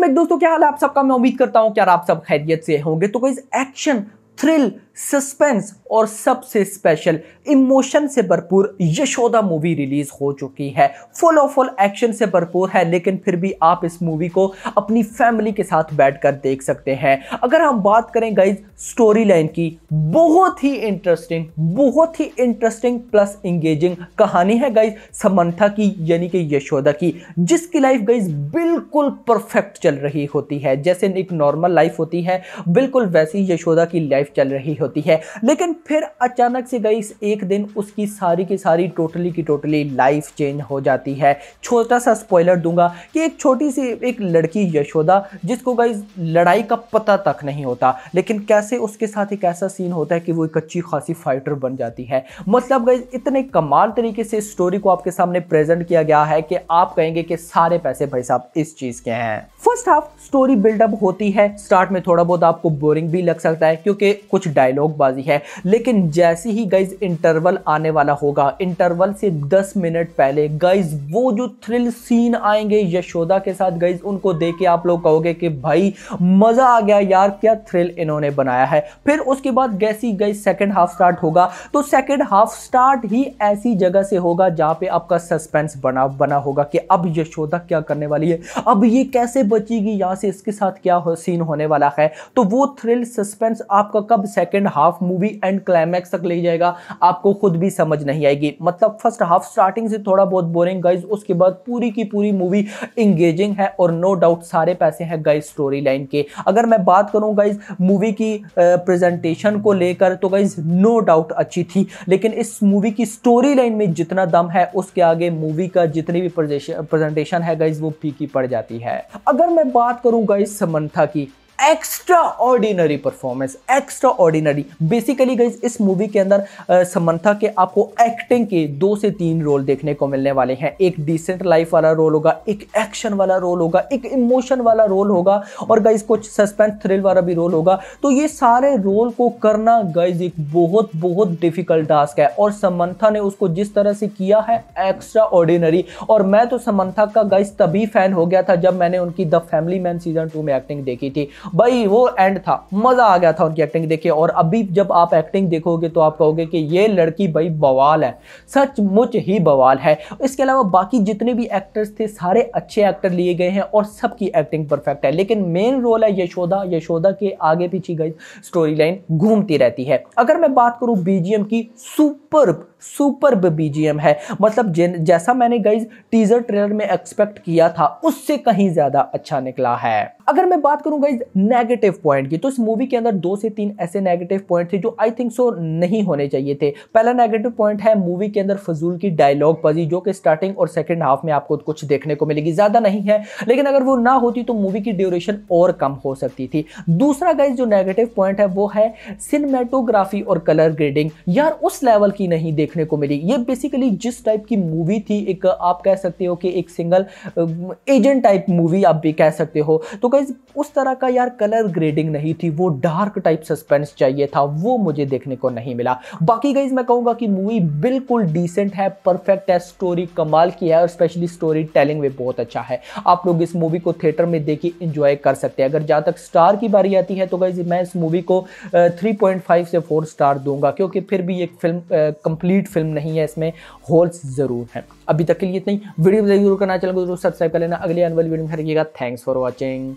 welcome back दोस्तों क्या हाल है आप सबका मैं उम्मीद करता हूं कि आप सब खैरियत से होंगे तो कोई एक्शन थ्रिल सस्पेंस और सबसे स्पेशल इमोशन से भरपूर यशोदा मूवी रिलीज हो चुकी है फुल ऑफ फुल एक्शन से भरपूर है लेकिन फिर भी आप इस मूवी को अपनी फैमिली के साथ बैठकर देख सकते हैं अगर हम बात करें गाइज स्टोरी लाइन की बहुत ही इंटरेस्टिंग बहुत ही इंटरेस्टिंग प्लस इंगेजिंग कहानी है गाइज समंथा की यानी कि यशोदा की जिसकी लाइफ गाइज बिल्कुल परफेक्ट चल रही होती है जैसे एक नॉर्मल लाइफ होती है बिल्कुल वैसी यशोदा की लाइफ चल रही होती होती है लेकिन फिर अचानक से गई एक दिन उसकी सारी की सारी टोटली की टोटली लाइफ चेंज हो जाती है छोटा सा स्पॉयलर दूंगा कि एक छोटी सी एक लड़की यशोदा जिसको गई लड़ाई का पता तक नहीं होता लेकिन कैसे उसके साथ एक ऐसा सीन होता है कि वो एक अच्छी खासी फाइटर बन जाती है मतलब गई इतने कमाल तरीके से स्टोरी को आपके सामने प्रेजेंट किया गया है कि आप कहेंगे कि सारे पैसे भाई साहब इस चीज के हैं फर्स्ट हाफ स्टोरी बिल्डअप होती है स्टार्ट में थोड़ा बहुत आपको बोरिंग भी लग सकता है क्योंकि कुछ डायलॉग डायलॉगबाजी है लेकिन जैसे ही गाइज इंटरवल आने वाला होगा इंटरवल से 10 मिनट पहले गाइज वो जो थ्रिल सीन आएंगे यशोदा के साथ गाइज उनको देख के आप लोग कहोगे कि भाई मज़ा आ गया यार क्या थ्रिल इन्होंने बनाया है फिर उसके बाद गैसी गाइज सेकेंड हाफ स्टार्ट होगा तो सेकेंड हाफ स्टार्ट ही ऐसी जगह से होगा जहां पे आपका सस्पेंस बना बना होगा कि अब यशोदा क्या करने वाली है अब ये कैसे बचेगी यहां से इसके साथ क्या हो, सीन होने वाला है तो वो थ्रिल सस्पेंस आपका कब second second half movie end climax तक ले जाएगा आपको खुद भी समझ नहीं आएगी मतलब फर्स्ट हाफ स्टार्टिंग से थोड़ा बहुत बोरिंग गाइज उसके बाद पूरी की पूरी मूवी इंगेजिंग है और नो डाउट सारे पैसे हैं गाइज स्टोरी लाइन के अगर मैं बात करूँ गाइज मूवी की प्रेजेंटेशन को लेकर तो गाइज नो डाउट अच्छी थी लेकिन इस मूवी की स्टोरी लाइन में जितना दम है उसके आगे मूवी का जितनी भी प्रेजेंटेशन है गाइज वो पीकी पड़ जाती है अगर मैं बात करूँ गाइज समन्था की extraordinary performance extraordinary basically गई इस मूवी के अंदर समंथा के आपको एक्टिंग के दो से तीन रोल देखने को मिलने वाले हैं एक डिसेंट लाइफ वाला रोल होगा एक एक्शन वाला रोल होगा एक इमोशन वाला रोल होगा और गाइज कुछ सस्पेंस थ्रिल वाला भी रोल होगा तो ये सारे रोल को करना गाइज एक बहुत बहुत डिफिकल्ट टास्क है और समंथा ने उसको जिस तरह से किया है एक्स्ट्रा ऑर्डिनरी और मैं तो समंथा का गाइज तभी फैन हो गया था जब मैंने उनकी the family man season two में एक्टिंग देखी थी भाई वो एंड था मज़ा आ गया था उनकी एक्टिंग देखिए और अभी जब आप एक्टिंग देखोगे तो आप कहोगे कि ये लड़की भाई बवाल है सचमुच ही बवाल है इसके अलावा बाकी जितने भी एक्टर्स थे सारे अच्छे एक्टर लिए गए हैं और सबकी एक्टिंग परफेक्ट है लेकिन मेन रोल है यशोदा यशोदा के आगे पीछे गई स्टोरी लाइन घूमती रहती है अगर मैं बात करूँ बीजीएम की सुपर सुपर बीजीएम है मतलब जैसा मैंने गाइज टीजर ट्रेलर में एक्सपेक्ट किया था उससे कहीं ज्यादा अच्छा निकला है अगर मैं बात करूं गाइज नेगेटिव पॉइंट की तो इस मूवी के अंदर दो से तीन ऐसे नेगेटिव पॉइंट थे जो आई थिंक सो नहीं होने चाहिए थे पहला नेगेटिव पॉइंट है मूवी के अंदर फजूल की डायलॉग पजी जो कि स्टार्टिंग और सेकेंड हाफ में आपको कुछ देखने को मिलेगी ज़्यादा नहीं है लेकिन अगर वो ना होती तो मूवी की ड्यूरेशन और कम हो सकती थी दूसरा गाइज जो नेगेटिव पॉइंट है वो है सिनेमेटोग्राफी और कलर ग्रेडिंग यार उस लेवल की नहीं देख देखने को मिली ये बेसिकली जिस टाइप की मूवी थी एक आप कह सकते हो कि एक सिंगल एजेंट टाइप मूवी आप भी कह सकते हो तो कैसे उस तरह का यार कलर ग्रेडिंग नहीं थी वो डार्क टाइप सस्पेंस चाहिए था वो मुझे देखने को नहीं मिला बाकी गाइज मैं कहूँगा कि मूवी बिल्कुल डिसेंट है परफेक्ट है स्टोरी कमाल की है और स्पेशली स्टोरी टेलिंग में बहुत अच्छा है आप लोग इस मूवी को थिएटर में देखिए इंजॉय कर सकते हैं अगर जहाँ तक स्टार की बारी आती है तो गाइज मैं इस मूवी को थ्री से फोर स्टार दूंगा क्योंकि फिर भी एक फिल्म कंप्लीट कंप्लीट फिल्म नहीं है इसमें होल्स ज़रूर हैं अभी तक के लिए इतनी वीडियो जरूर करना चैनल को जरूर सब्सक्राइब कर लेना अगली आने वाली वीडियो में रखिएगा थैंक्स फॉर वॉचिंग